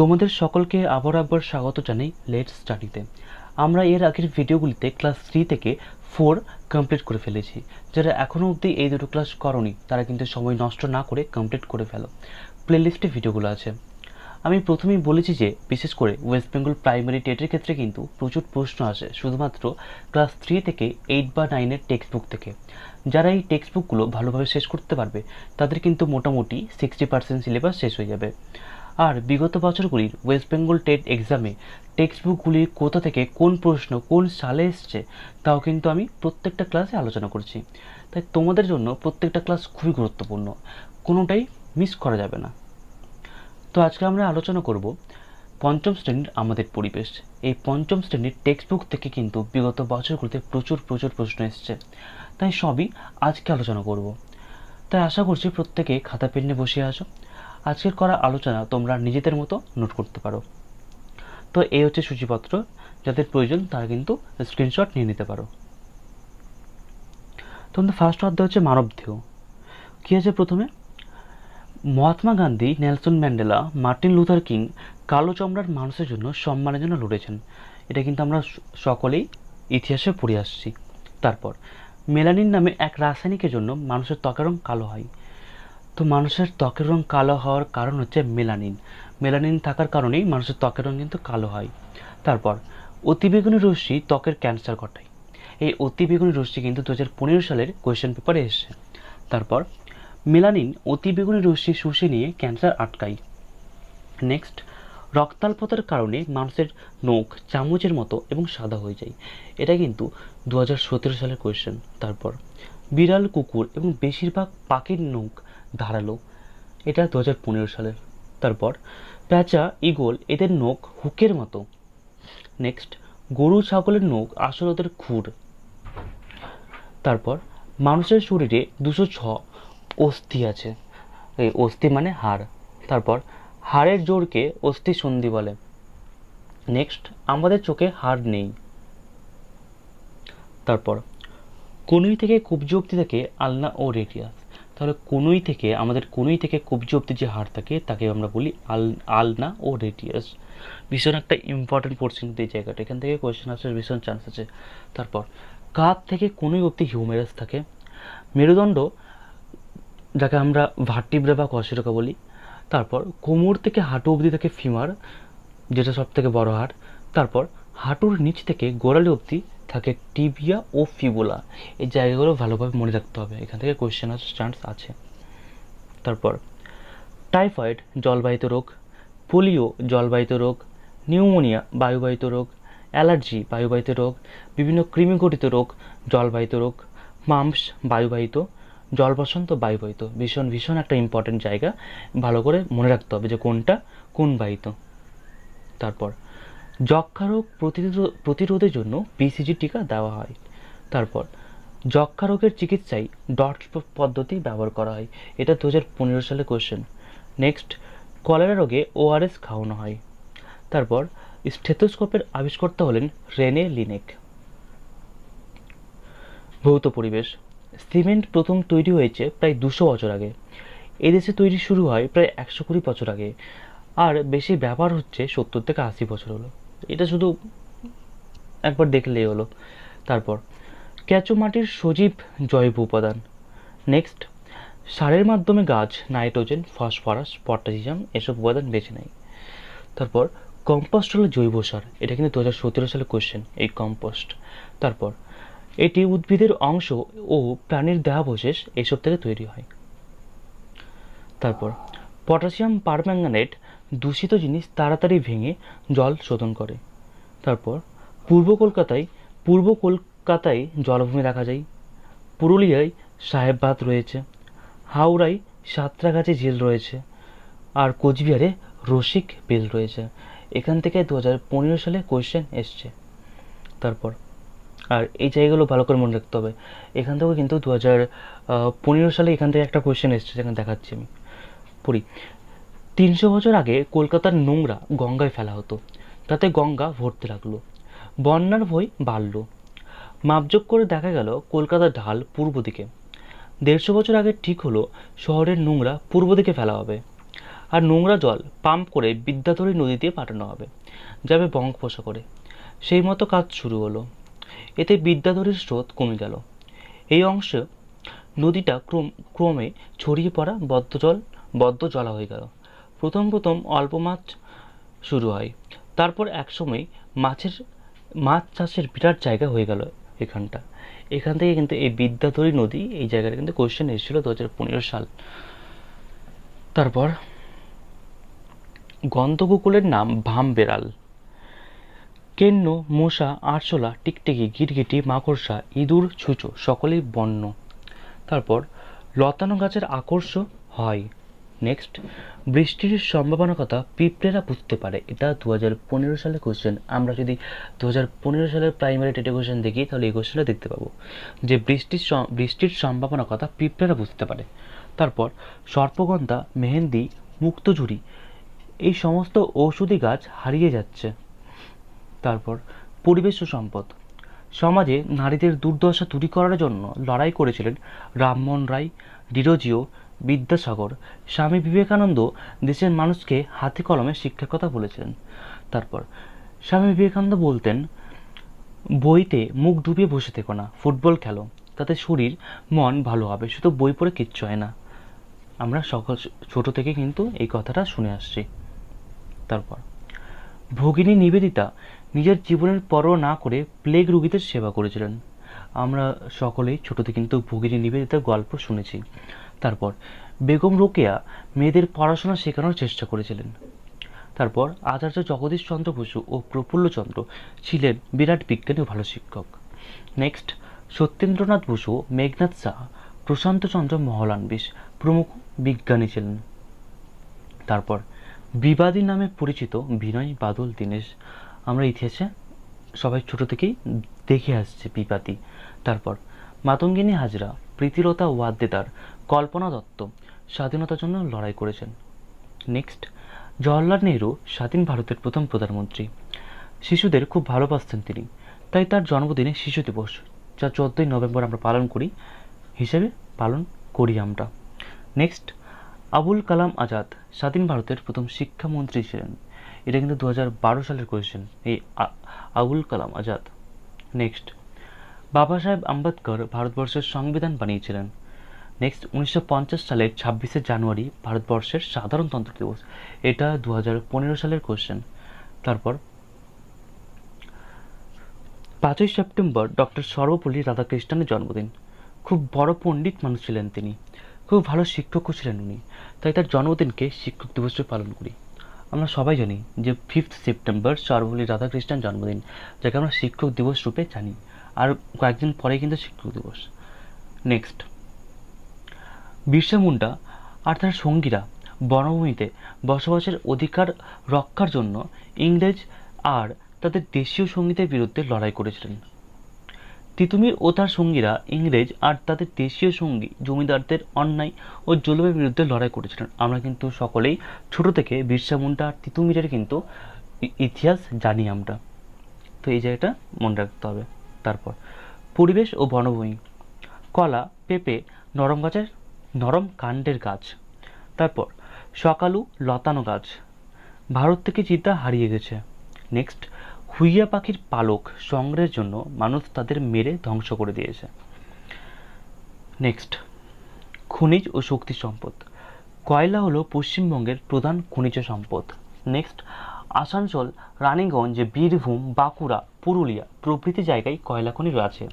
তোমাদের সকলকে আবার একবার স্বাগত জানাই লেট স্টাডিতে আমরা এর আগের ভিডিওগুলিতে ক্লাস থ্রি থেকে ফোর কমপ্লিট করে ফেলেছি যারা এখনও অবধি এই দুটো ক্লাস করনি তারা কিন্তু সময় নষ্ট না করে কমপ্লিট করে ফেলো প্লেলিস্টে ভিডিওগুলো আছে আমি প্রথমেই বলেছি যে বিশেষ করে ওয়েস্ট বেঙ্গল প্রাইমারি টেটের ক্ষেত্রে কিন্তু প্রচুর প্রশ্ন আসে শুধুমাত্র ক্লাস থ্রি থেকে এইট বা নাইনের টেক্সট বুক থেকে যারা এই টেক্সট বুকগুলো ভালোভাবে শেষ করতে পারবে তাদের কিন্তু মোটামুটি সিক্সটি পার্সেন্ট সিলেবাস শেষ হয়ে যাবে আর বিগত বছরগুলির ওয়েস্ট বেঙ্গল টেট এক্সামে টেক্সট বুকগুলির কোথা থেকে কোন প্রশ্ন কোন সালে এসছে তাও কিন্তু আমি প্রত্যেকটা ক্লাসে আলোচনা করছি তাই তোমাদের জন্য প্রত্যেকটা ক্লাস খুবই গুরুত্বপূর্ণ কোনোটাই মিস করা যাবে না তো আজকে আমরা আলোচনা করব পঞ্চম শ্রেণীর আমাদের পরিবেশ এই পঞ্চম শ্রেণীর টেক্সট বুক থেকে কিন্তু বিগত বছরগুলিতে প্রচুর প্রচুর প্রশ্ন এসছে তাই সবই আজকে আলোচনা করব তাই আশা করছি প্রত্যেকে খাতা পেন নিয়ে বসে আসো আজকের করা আলোচনা তোমরা নিজেদের মতো নোট করতে পারো তো এই হচ্ছে সূচিপত্র যাদের প্রয়োজন তারা কিন্তু স্ক্রিনশট নিয়ে নিতে পারো তোমাদের ফার্স্ট অধ্যায় হচ্ছে মানবদেহ কী আছে প্রথমে Mahatma Gandhi Nelson Mandela Martin Luther King কালো চমড়ার মানুষের জন্য সম্মানের জন্য লড়েছেন এটা কিন্তু আমরা সকলেই ইতিহাসে পড়ে আসছি তারপর মেলানিন নামে এক রাসায়নিকের জন্য মানুষের ত্বকের রং কালো হয় তো মানুষের ত্বকের রং কালো হওয়ার কারণ হচ্ছে মেলানিন মেলানিন থাকার কারণেই মানুষের ত্বকের রং কিন্তু কালো হয় তারপর অতিবেগুনি রশ্মি ত্বকের ক্যান্সার ঘটায় এই অতিবেগুনি রশ্মি কিন্তু দু হাজার পনেরো সালের কোয়েশ্চেন পেপারে এসেছে তারপর মেলানিন অতিবেগুনি রশ্মি শুষে নিয়ে ক্যান্সার আটকায় নেক্সট রক্তাল্পতার কারণে মানুষের নখ চামচের মতো এবং সাদা হয়ে যায় এটা কিন্তু দু সালের কোয়েশ্চেন তারপর বিড়াল কুকুর এবং বেশিরভাগ পাখির নখ ধারালো এটা দু হাজার পনেরো সালের তারপর প্যাঁচা ইগল এদের নখ হুকের মতো নেক্সট গরু ছাগলের নখ আসলে ওদের খুর তারপর মানুষের শরীরে দুশো ছ অস্থি আছে এই অস্থি মানে হাড় তারপর হাড়ের জোরকে অস্থি সন্ধি বলে নেক্সট আমাদের চোখে হাড় নেই তারপর কনুই থেকে কুবজি অব্দি থাকে আলনা ও রেডিয়াস তাহলে কনুই থেকে আমাদের কনুই থেকে কবজি অব্দি যে হাড় থাকে তাকে আমরা বলি আল আলনা ও রেডিয়াস ভীষণ একটা ইম্পর্টেন্ট পোর্শন এই জায়গাটা এখান থেকে কোয়েশ্চেন আসার ভীষণ চান্স আছে তারপর কাপ থেকে কনুই অব্দি হিউমেরাস থাকে মেরুদণ্ড যাকে আমরা ভার্টিব্রা বা কশেরকা বলি তারপর কোমর থেকে হাঁটু অবধি থাকে ফিমার যেটা সব থেকে বড় হাড় তারপর হাঁটুর নিচ থেকে গোড়ালি অবধি থাকে টিবিয়া ও ফিবুলা এই জায়গাগুলো ভালোভাবে মনে রাখতে হবে এখান থেকে কোয়েশ্চেন আসার চান্স আছে তারপর টাইফয়েড জলবাহিত রোগ পোলিও জলবাহিত রোগ নিউমোনিয়া বায়ুবাহিত রোগ অ্যালার্জি বায়ুবাহিত রোগ বিভিন্ন কৃমিঘটিত রোগ জলবাহিত রোগ মাম্পস বায়ুবাহিত জল বসন্ত বায়ুবাহিত ভীষণ ভীষণ একটা ইম্পর্টেন্ট জায়গা ভালো করে মনে রাখতে হবে যে কোনটা কোন বাহিত তারপর যক্ষারোগ প্রতিরোধের জন্য বিসিজি টিকা দেওয়া হয় তারপর যক্ষারোগের চিকিৎসায় ডট পদ্ধতি ব্যবহার করা হয় এটা দু হাজার পনেরো সালে কোশ্চেন নেক্সট কলেরা রোগে ওআরএস খাওয়ানো হয় তারপর স্টেথোস্কোপের আবিষ্কর্তা হলেন রেনে লিনেক ভৌত পরিবেশ সিমেন্ট প্রথম তৈরি হয়েছে প্রায় দুশো বছর আগে এদেশে তৈরি শুরু হয় প্রায় একশো কুড়ি বছর আগে আর বেশি ব্যবহার হচ্ছে সত্তর থেকে আশি বছর হলো এটা শুধু একবার দেখলেই হলো তারপর কেঁচো মাটির সজীব জৈব উপাদান নেক্সট সারের মাধ্যমে গাছ নাইট্রোজেন ফসফরাস পটাশিয়াম এসব উপাদান বেছে নেয় তারপর কম্পোস্ট হলো জৈব সার এটা কিন্তু দু হাজার সতেরো সালে কোয়েশ্চেন এই কম্পোস্ট তারপর এটি উদ্ভিদের অংশ ও প্রাণীর দেহাবশেষ এসব থেকে তৈরি হয় তারপর পটাশিয়াম পারম্যাঙ্গানেট দূষিত জিনিস তাড়াতাড়ি ভেঙে জল শোধন করে তারপর পূর্ব কলকাতায় পূর্ব কলকাতায় জলাভূমি দেখা যায় পুরুলিয়ায় সাহেববাদ রয়েছে হাওড়ায় সাঁতরাগাছি ঝিল রয়েছে আর কোচবিহারে রসিক বিল রয়েছে এখান থেকে দু হাজার পনেরো সালে কোয়েশ্চেন এসছে তারপর আর এই জায়গাগুলো ভালো করে মনে রাখতে হবে এখান থেকেও কিন্তু দু হাজার পনেরো সালে এখান থেকে একটা কোয়েশ্চেন এসছে যেখানে দেখাচ্ছি আমি পড়ি তিনশো বছর আগে কলকাতার নোংরা গঙ্গায় ফেলা হতো তাতে গঙ্গা ভরতে লাগলো বন্যার ভয় বাড়ল মাপযোগ করে দেখা গেল কলকাতার ঢাল পূর্ব দিকে দেড়শো বছর আগে ঠিক হলো শহরের নোংরা পূর্ব দিকে ফেলা হবে আর নোংরা জল পাম্প করে বিদ্যাধরী নদী দিয়ে পাঠানো হবে যাবে করে সেই মতো কাজ শুরু হলো এতে বিদ্যাধরীর স্রোত কমে গেল এই অংশে নদীটা ক্রম ক্রমে ছড়িয়ে পড়া বদ্ধ জল বদ্ধ জলা হয়ে গেল প্রথম প্রথম অল্প মাছ শুরু হয় তারপর একসময় মাছের মাছ চাষের বিরাট জায়গা হয়ে গেল এখানটা এখান থেকে কিন্তু এই বিদ্যাধরী নদী এই জায়গাটা কিন্তু কোয়েশ্চেন এসেছিল দু হাজার পনেরো সাল তারপর গন্ধগোকুলের নাম ভাম বেড়াল কেন্ন মশা আরশোলা টিকটিকি গিরগিটি মাকড়সা ইঁদুর ছুঁচো সকলেই বন্য তারপর লতানো গাছের আকর্ষ হয় নেক্সট বৃষ্টির সম্ভাবনা কথা পিঁপড়েরা বুঝতে পারে এটা দু হাজার পনেরো সালে কোয়েশ্চেন আমরা যদি দু হাজার পনেরো সালের প্রাইমারি টেটে কোয়েশ্চেন দেখি তাহলে এই কোয়েশ্চেনটা দেখতে পাবো যে বৃষ্টির বৃষ্টির সম্ভাবনা কথা পিঁপড়েরা বুঝতে পারে তারপর সর্পগন্ধা মেহেন্দি মুক্তঝুরি এই সমস্ত ঔষধি গাছ হারিয়ে যাচ্ছে তারপর পরিবেশ সম্পদ সমাজে নারীদের দুর্দশা দূরী করার জন্য লড়াই করেছিলেন রামমোহন রায় ডিরোজিও বিদ্যাসাগর স্বামী বিবেকানন্দ দেশের মানুষকে হাতে কলমে শিক্ষার কথা বলেছেন তারপর স্বামী বিবেকানন্দ বলতেন বইতে মুখ ডুবিয়ে বসে থেকো না ফুটবল খেলো তাতে শরীর মন ভালো হবে শুধু বই পড়ে কিচ্ছু হয় না আমরা সকল ছোট থেকে কিন্তু এই কথাটা শুনে আসছি তারপর ভগিনী নিবেদিতা নিজের জীবনের পরোয়া না করে প্লেগ রুগীদের সেবা করেছিলেন আমরা সকলেই ছোটতে কিন্তু ভগিনী নিবেদিতার গল্প শুনেছি তারপর বেগম রোকেয়া মেয়েদের পড়াশোনা শেখানোর চেষ্টা করেছিলেন তারপর আচার্য জগদীশ চন্দ্র বসু ও প্রফুল্লচন্দ্র ছিলেন বিরাট বিজ্ঞানী ও ভালো শিক্ষক নেক্সট সত্যেন্দ্রনাথ বসু মেঘনাথ শাহ প্রশান্তচন্দ্র মহলানবিশ প্রমুখ বিজ্ঞানী ছিলেন তারপর বিবাদী নামে পরিচিত বিনয় বাদল দীনেশ আমরা ইতিহাসে সবাই ছোট থেকেই দেখে আসছে বিবাদী তারপর মাতঙ্গিনী হাজরা প্রীতিলতা ওয়াদ্দেদার কল্পনা দত্ত স্বাধীনতার জন্য লড়াই করেছেন নেক্সট জওয়াহরলাল নেহরু স্বাধীন ভারতের প্রথম প্রধানমন্ত্রী শিশুদের খুব ভালোবাসতেন তিনি তাই তার জন্মদিনে শিশু দিবস যা চোদ্দোই নভেম্বর আমরা পালন করি হিসেবে পালন করি আমরা নেক্সট আবুল কালাম আজাদ স্বাধীন ভারতের প্রথম শিক্ষামন্ত্রী ছিলেন এটা কিন্তু দু সালের কোয়েশ্চেন এই আবুল কালাম আজাদ নেক্সট বাবা সাহেব আম্বেদকর ভারতবর্ষের সংবিধান বানিয়েছিলেন নেক্সট উনিশশো সালের ছাব্বিশে জানুয়ারি ভারতবর্ষের সাধারণতন্ত্র দিবস এটা দু সালের কোয়েশ্চেন তারপর পাঁচই সেপ্টেম্বর ডক্টর সর্বপল্লী রাধাকৃষ্ণনের জন্মদিন খুব বড় পণ্ডিত মানুষ ছিলেন তিনি খুব ভালো শিক্ষকও ছিলেন উনি তাই তার জন্মদিনকে শিক্ষক দিবসে পালন করি আমরা সবাই জানি যে ফিফথ সেপ্টেম্বর সর্বপল্লী রাধাকৃষ্ণন জন্মদিন যাকে আমরা শিক্ষক দিবস রূপে জানি আর কয়েকদিন পরে কিন্তু শিক্ষক দিবস নেক্সট বিরসা মুন্ডা আর তার সঙ্গীরা বনভূমিতে বসবাসের অধিকার রক্ষার জন্য ইংরেজ আর তাদের দেশীয় সঙ্গীতের বিরুদ্ধে লড়াই করেছিলেন তিতুমির ও তার সঙ্গীরা ইংরেজ আর তাদের দেশীয় সঙ্গী জমিদারদের অন্যায় ও জলবের বিরুদ্ধে লড়াই করেছিলেন আমরা কিন্তু সকলেই ছোট থেকে বিরসা মুন্ডা আর তিতুমিরের কিন্তু ইতিহাস জানি আমরা তো এই জায়গাটা মনে রাখতে হবে তারপর পরিবেশ ও বনভূমি কলা পেঁপে নরম গাছের নরম কাণ্ডের গাছ তারপর সকালু লতানো গাছ ভারত থেকে চিতা হারিয়ে গেছে নেক্সট হুইয়া পাখির পালক সংগ্রহের জন্য মানুষ তাদের মেরে ধ্বংস করে দিয়েছে নেক্সট খনিজ ও শক্তি সম্পদ কয়লা হলো পশ্চিমবঙ্গের প্রধান খনিজ সম্পদ নেক্সট আসানসোল রানীগঞ্জ বীরভূম বাঁকুড়া পুরুলিয়া প্রভৃতি জায়গায় কয়লা খনি রয়েছে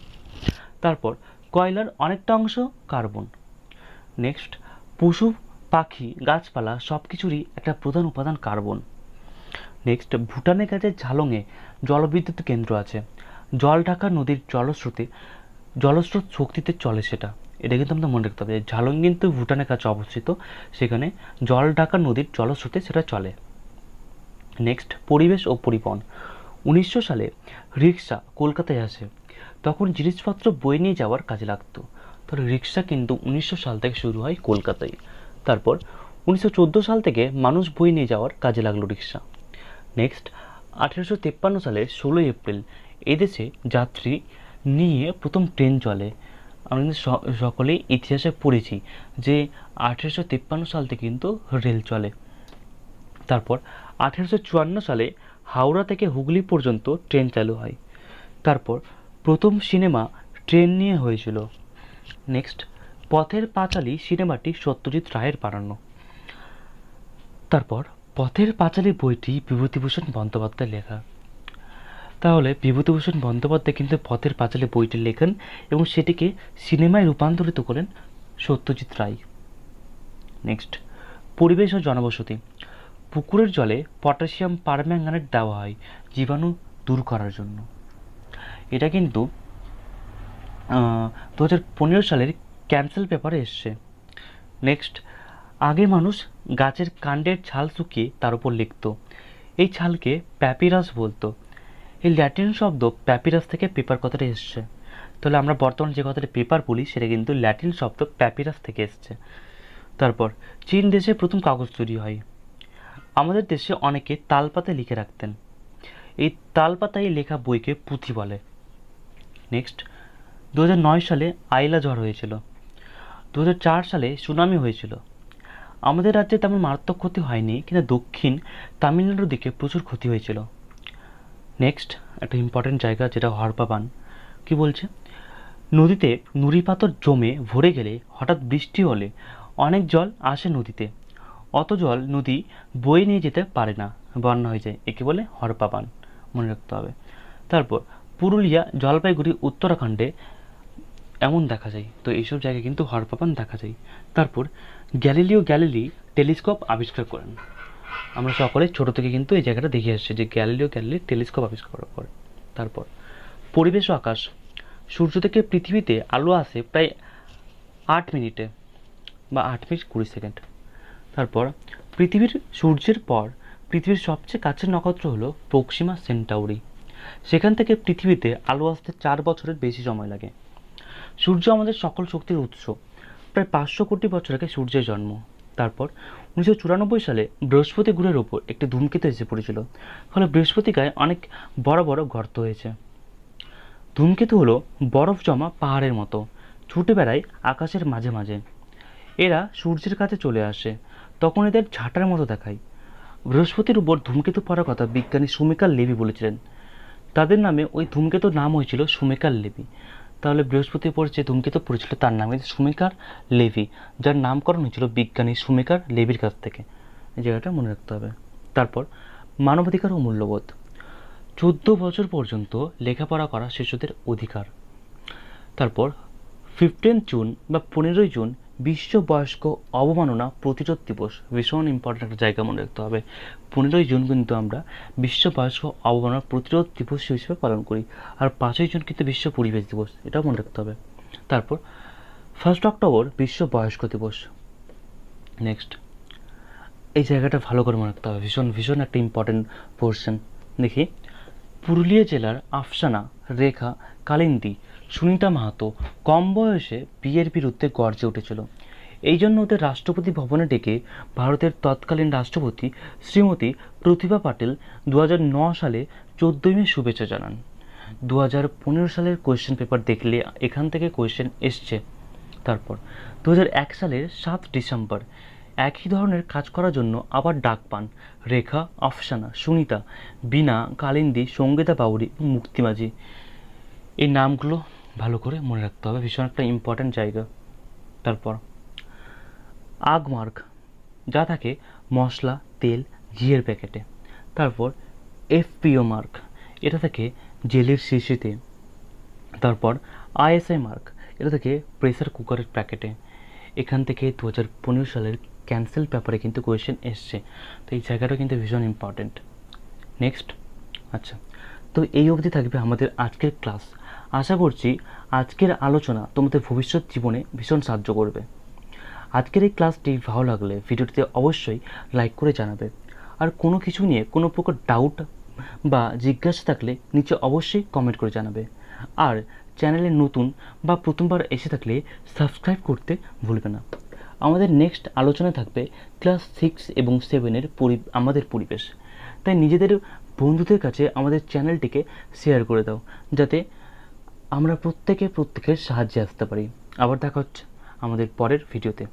তারপর কয়লার অনেকটা অংশ কার্বন নেক্সট পশু পাখি গাছপালা সব কিছুরই একটা প্রধান উপাদান কার্বন নেক্সট ভুটানের কাছে ঝালংয়ে জলবিদ্যুৎ কেন্দ্র আছে জল ঢাকা নদীর জলস্রোতে জলস্রোত শক্তিতে চলে সেটা এটা কিন্তু আমাদের মনে রাখতে হবে ঝালং কিন্তু ভুটানের কাছে অবস্থিত সেখানে জল ঢাকা নদীর জলস্রোতে সেটা চলে নেক্সট পরিবেশ ও পরিবহন উনিশশো সালে রিক্সা কলকাতায় আসে তখন জিনিসপত্র বয়ে নিয়ে যাওয়ার কাজে লাগতো তাহলে রিক্সা কিন্তু উনিশশো সাল থেকে শুরু হয় কলকাতায় তারপর উনিশশো সাল থেকে মানুষ বই নিয়ে যাওয়ার কাজে লাগলো রিক্সা নেক্সট আঠেরোশো তেপ্পান্ন সালে ষোলোই এপ্রিল এদেশে যাত্রী নিয়ে প্রথম ট্রেন চলে আমরা কিন্তু সকলেই ইতিহাসে পড়েছি যে আঠেরোশো তেপ্পান্ন সাল থেকে কিন্তু রেল চলে তারপর আঠেরোশো চুয়ান্ন সালে হাওড়া থেকে হুগলি পর্যন্ত ট্রেন চালু হয় তারপর প্রথম সিনেমা ট্রেন নিয়ে হয়েছিল নেক্সট পথের পাঁচালী সিনেমাটি সত্যজিৎ রায়ের বানানো তারপর পথের পাঁচালী বইটি বিভূতিভূষণ বন্দ্যোপাধ্যায় লেখা তাহলে বিভূতিভূষণ বন্দ্যোপাধ্যায় কিন্তু পথের পাঁচালী বইটি লেখেন এবং সেটিকে সিনেমায় রূপান্তরিত করেন সত্যজিৎ রায় নেক্সট পরিবেশ ও জনবসতি পুকুরের জলে পটাশিয়াম পারম্যাঙ্গানেট দেওয়া হয় জীবাণু দূর করার জন্য এটা কিন্তু দু হাজার সালের ক্যান্সেল পেপারে এসছে নেক্সট আগে মানুষ গাছের কাণ্ডের ছাল শুকিয়ে তার উপর লিখত এই ছালকে প্যাপিরাস বলতো এই ল্যাটিন শব্দ প্যাপিরাস থেকে পেপার কথাটা এসছে তাহলে আমরা বর্তমান যে কথাটা পেপার বলি সেটা কিন্তু ল্যাটিন শব্দ প্যাপিরাস থেকে এসছে তারপর চীন দেশে প্রথম কাগজ তৈরি হয় আমাদের দেশে অনেকে তালপাতে লিখে রাখতেন এই তালপাতায় লেখা বইকে পুঁথি বলে নেক্সট দু সালে আইলা ঝড় হয়েছিল দু সালে সুনামি হয়েছিল আমাদের রাজ্যে তেমন মারাত্মক ক্ষতি হয়নি কিন্তু দক্ষিণ তামিলনাড়ুর দিকে প্রচুর ক্ষতি হয়েছিল নেক্সট একটা ইম্পর্টেন্ট জায়গা যেটা হরপাবান কি বলছে নদীতে নুড়ি পাথর জমে ভরে গেলে হঠাৎ বৃষ্টি হলে অনেক জল আসে নদীতে অত জল নদী বয়ে নিয়ে যেতে পারে না বন্যা হয়ে যায় একে বলে হরপাবান মনে রাখতে হবে তারপর পুরুলিয়া জলপাইগুড়ি উত্তরাখণ্ডে এমন দেখা যায় তো এইসব জায়গায় কিন্তু হরপাপান দেখা যায় তারপর গ্যালিলিও গ্যালিলি টেলিস্কোপ আবিষ্কার করেন আমরা সকলে ছোট থেকে কিন্তু এই জায়গাটা দেখে আসছি যে গ্যালিলিও গ্যালিলি টেলিস্কোপ আবিষ্কার করার পর তারপর পরিবেশ আকাশ সূর্য থেকে পৃথিবীতে আলো আসে প্রায় আট মিনিটে বা আট মিনিট কুড়ি সেকেন্ড তারপর পৃথিবীর সূর্যের পর পৃথিবীর সবচেয়ে কাছের নক্ষত্র হলো প্রক্সিমা সেন্টাউরি সেখান থেকে পৃথিবীতে আলো আসতে চার বছরের বেশি সময় লাগে সূর্য আমাদের সকল শক্তির উৎস প্রায় পাঁচশো কোটি বছর আগে সূর্যের জন্ম তারপর উনিশশো চুরানব্বই সালে বৃহস্পতি গ্রহের ওপর একটি ধূমকেতু এসে পড়েছিল ফলে বৃহস্পতি গায়ে অনেক বড় বড় গর্ত হয়েছে ধূমকেতু হলো বরফ জমা পাহাড়ের মতো ছুটে বেড়ায় আকাশের মাঝে মাঝে এরা সূর্যের কাছে চলে আসে তখন এদের ঝাঁটার মতো দেখায় বৃহস্পতির উপর ধূমকেতু পড়ার কথা বিজ্ঞানী সুমিকার লেবি বলেছিলেন তাদের নামে ওই ধূমকেতুর নাম হয়েছিল সুমেকার লেবি তাহলে বৃহস্পতি পড়ছে ধূমকেতু পড়েছিল তার নাম হচ্ছে সুমিকার লেভি যার নামকরণ হয়েছিল বিজ্ঞানী সুমিকার লেভির কাছ থেকে এই জায়গাটা মনে রাখতে হবে তারপর মানবাধিকার ও মূল্যবোধ চোদ্দ বছর পর্যন্ত লেখাপড়া করা শিশুদের অধিকার তারপর ফিফটিন জুন বা পনেরোই জুন বিশ্ব বয়স্ক অবমাননা প্রতিরোধ দিবস ভীষণ ইম্পর্টেন্ট একটা জায়গা মনে রাখতে হবে পনেরোই জুন কিন্তু আমরা বিশ্ব বয়স্ক অবমাননা প্রতিরোধ দিবস হিসেবে পালন করি আর পাঁচই জুন কিন্তু বিশ্ব পরিবেশ দিবস এটাও মনে রাখতে হবে তারপর ফার্স্ট অক্টোবর বিশ্ব বয়স্ক দিবস নেক্সট এই জায়গাটা ভালো করে মনে রাখতে হবে ভীষণ ভীষণ একটা ইম্পর্টেন্ট পোর্শন দেখি পুরুলিয়া জেলার আফসানা রেখা কালিন্দি সুনিতা মাহাতো কম বয়সে বিয়ের বিরুদ্ধে গর্জে উঠেছিল এই জন্য ওদের রাষ্ট্রপতি ভবনে ডেকে ভারতের তৎকালীন রাষ্ট্রপতি শ্রীমতী প্রতিভা পাটিল দু সালে চোদ্দোই মে শুভেচ্ছা জানান দু সালের কোয়েশ্চেন পেপার দেখলে এখান থেকে কোয়েশ্চেন এসছে তারপর দু সালের সাত ডিসেম্বর একই ধরনের কাজ করার জন্য আবার ডাক পান রেখা অফসানা সুনিতা বিনা কালিন্দি সঙ্গীতা বাউরি মুক্তিমাঝি এই নামগুলো ভালো করে মনে রাখতে হবে ভীষণ একটা ইম্পর্ট্যান্ট জায়গা তারপর আগমার্ক যা থাকে মশলা তেল ঘিয়ের প্যাকেটে তারপর এফপিও মার্ক এটা থাকে জেলের শিশিতে তারপর আইএসআই মার্ক এটা থেকে প্রেসার কুকারের প্যাকেটে এখান থেকে দু হাজার পনেরো সালের ক্যান্সেল পেপারে কিন্তু কোয়েশ্চেন এসছে তো এই জায়গাটা কিন্তু ভীষণ ইম্পর্টেন্ট নেক্সট আচ্ছা তো এই অবধি থাকবে আমাদের আজকের ক্লাস আশা করছি আজকের আলোচনা তোমাদের ভবিষ্যৎ জীবনে ভীষণ সাহায্য করবে আজকের এই ক্লাসটি ভালো লাগলে ভিডিওটিতে অবশ্যই লাইক করে জানাবে আর কোনো কিছু নিয়ে কোনো প্রকার ডাউট বা জিজ্ঞাসা থাকলে নিচে অবশ্যই কমেন্ট করে জানাবে আর চ্যানেলে নতুন বা প্রথমবার এসে থাকলে সাবস্ক্রাইব করতে ভুলবে না আমাদের নেক্সট আলোচনা থাকবে ক্লাস সিক্স এবং সেভেনের পরি আমাদের পরিবেশ তাই নিজেদের বন্ধুদের কাছে আমাদের চ্যানেলটিকে শেয়ার করে দাও যাতে আমরা প্রত্যেকে প্রত্যেকের সাহায্যে আসতে পারি আবার দেখা হচ্ছে আমাদের পরের ভিডিওতে